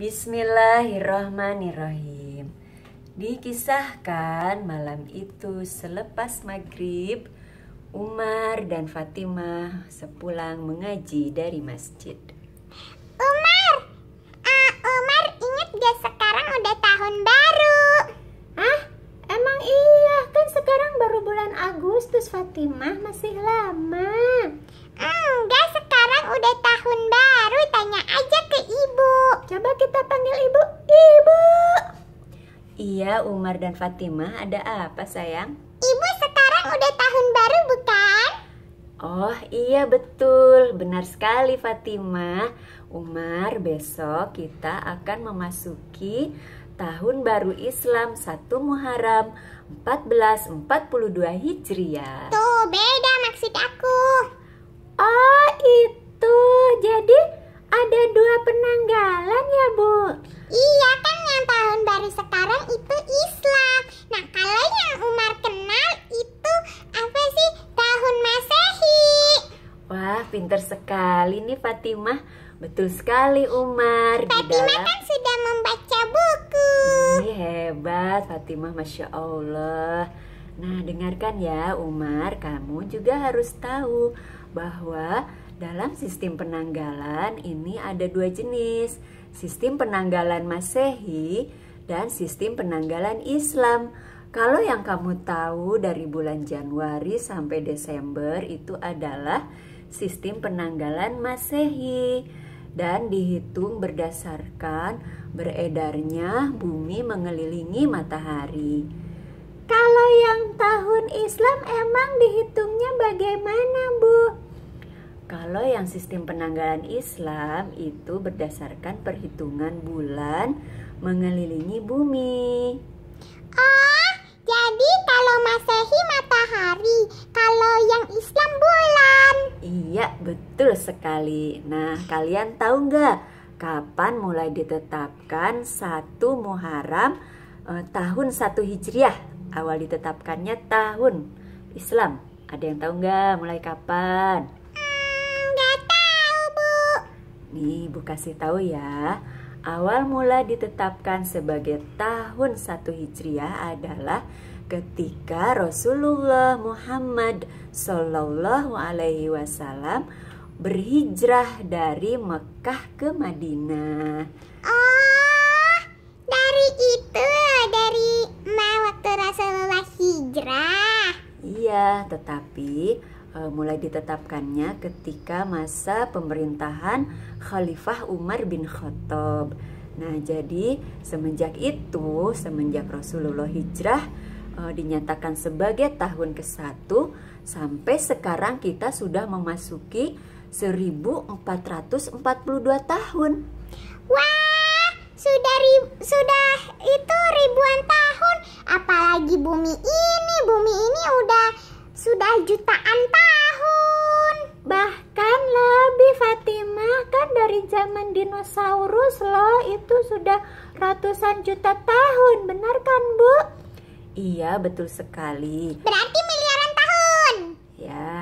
Bismillahirrohmanirrohim Dikisahkan malam itu selepas maghrib Umar dan Fatimah sepulang mengaji dari masjid Umar, uh, Umar ingat gak sekarang udah tahun baru? Hah? Emang iya kan sekarang baru bulan Agustus Fatimah masih lama Ya Umar, dan Fatima, ada apa sayang? Ibu sekarang udah tahun baru bukan? Oh iya betul, benar sekali Fatima. Umar, besok kita akan memasuki tahun baru Islam 1 Muharram 1442 Hijriah. Tuh, beda maksud aku. Oh, itu. Jadi ada dua penanggalan ya, Bu? Iya, kan yang tahun baru sekarang itu Islam. Nah, kalau yang Umar kenal itu apa sih? Tahun Masehi. Wah, pinter sekali nih Fatimah. Betul sekali Umar. Fatimah kan sudah membaca buku. Ini hebat Fatimah, masya Allah. Nah, dengarkan ya Umar, kamu juga harus tahu bahwa dalam sistem penanggalan ini ada dua jenis sistem penanggalan Masehi dan sistem penanggalan Islam. Kalau yang kamu tahu dari bulan Januari sampai Desember itu adalah sistem penanggalan Masehi dan dihitung berdasarkan beredarnya bumi mengelilingi matahari. Kalau yang tahun Islam emang dihitungnya bagaimana, Bu? Kalau yang sistem penanggalan Islam itu berdasarkan perhitungan bulan mengelilingi bumi. Oh, jadi kalau Masehi matahari, kalau yang Islam bulan. Iya, betul sekali. Nah, kalian tahu nggak kapan mulai ditetapkan satu Muharram eh, tahun satu Hijriah? Awal ditetapkannya tahun Islam. Ada yang tahu nggak mulai kapan? Nih, Ibu kasih tahu ya. Awal mula ditetapkan sebagai tahun satu Hijriah adalah ketika Rasulullah Muhammad Shallallahu alaihi wasallam berhijrah dari Mekah ke Madinah. Oh, dari itu ya, dari waktu Rasulullah hijrah. Iya, tetapi Eh, mulai ditetapkannya ketika masa pemerintahan Khalifah Umar bin Khattab. Nah, jadi semenjak itu, semenjak Rasulullah hijrah eh, dinyatakan sebagai tahun ke-1 sampai sekarang kita sudah memasuki 1442 tahun. Wah, sudah sudah itu ribuan tahun, apalagi bumi ini, bumi ini udah sudah juta. dinosaurus loh itu sudah ratusan juta tahun benar kan bu? Iya betul sekali Berarti miliaran tahun Ya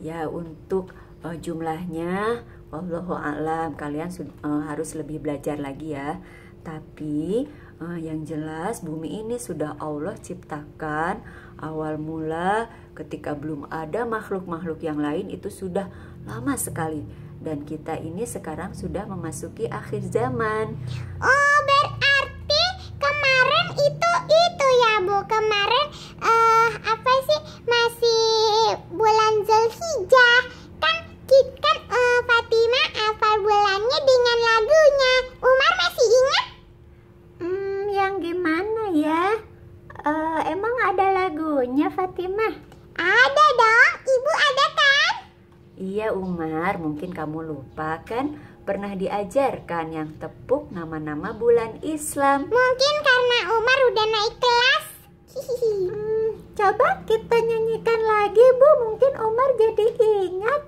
ya untuk uh, jumlahnya Wallahu alam kalian uh, harus lebih belajar lagi ya Tapi uh, yang jelas bumi ini sudah Allah ciptakan Awal mula ketika belum ada makhluk-makhluk yang lain itu sudah lama sekali dan kita ini sekarang sudah memasuki akhir zaman. Oh, berarti kemarin itu itu ya, Bu. Kemarin uh, apa sih masih bulan Zulhijjah. Iya Umar, mungkin kamu lupa kan pernah diajarkan yang tepuk nama-nama bulan Islam. Mungkin karena Umar udah naik kelas. Hmm, coba kita nyanyikan lagi Bu, mungkin Umar jadi ingat.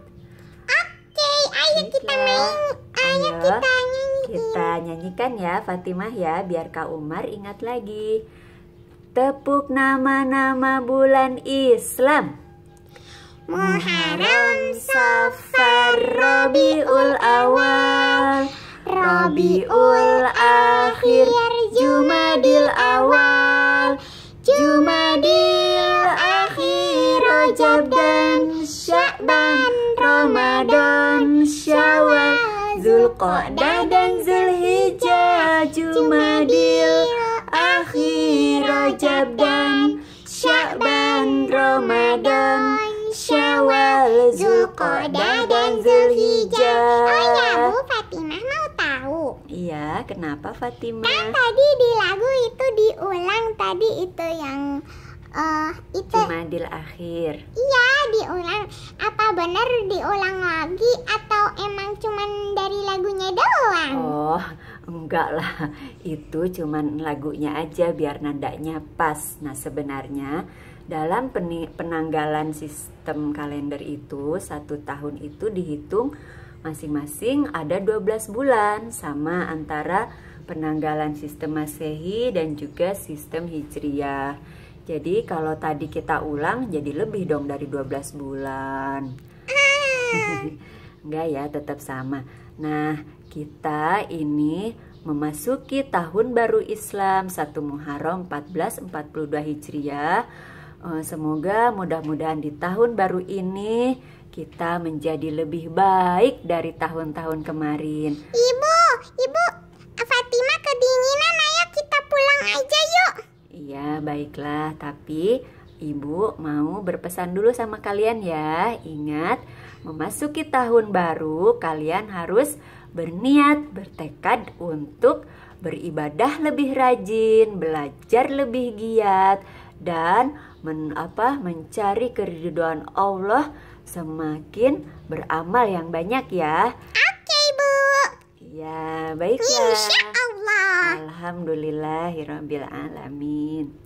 Oke, ayo kita main. Ayo, ayo kita nyanyikan. Kita nyanyikan ya Fatimah ya, biar Kak Umar ingat lagi. Tepuk nama-nama bulan Islam. Muharram Safar Rabiul Awal Rabiul Akhir Jumadil Awal Jumadil Akhir Rajab dan Syakban Ramadan Syawal Zulqa'dah dan Zulhijjah Jumadil Akhir Rajab dan Syakban Ramadan Zulkoda dan Zulhijjah Oh ya Bu, ah. Fatimah mau tahu Iya, kenapa Fatimah? Kan tadi di lagu itu diulang tadi itu yang uh, eh, itu akhir. Iya, diulang. Apa benar diulang lagi atau emang cuman dari lagunya doang? Oh, enggak lah. Itu cuman lagunya aja biar nadanya pas. Nah, sebenarnya dalam penanggalan sistem kalender itu satu tahun itu dihitung masing-masing ada 12 bulan sama antara penanggalan sistem Masehi dan juga sistem Hijriah. Jadi kalau tadi kita ulang jadi lebih dong dari 12 bulan. Enggak ya, tetap sama. Nah, kita ini memasuki tahun baru Islam 1 Muharram 1442 Hijriah. Eh, semoga mudah-mudahan di tahun baru ini kita menjadi lebih baik dari tahun-tahun kemarin. Ibu. Iya, Iya, baiklah. Tapi Ibu mau berpesan dulu sama kalian ya. Ingat, memasuki tahun baru, kalian harus berniat, bertekad untuk beribadah lebih rajin, belajar lebih giat, dan men, apa, mencari keriduan Allah semakin beramal yang banyak ya. Oke, ibu. Ya, baiklah. Insya Alhamdulillah ya Alamin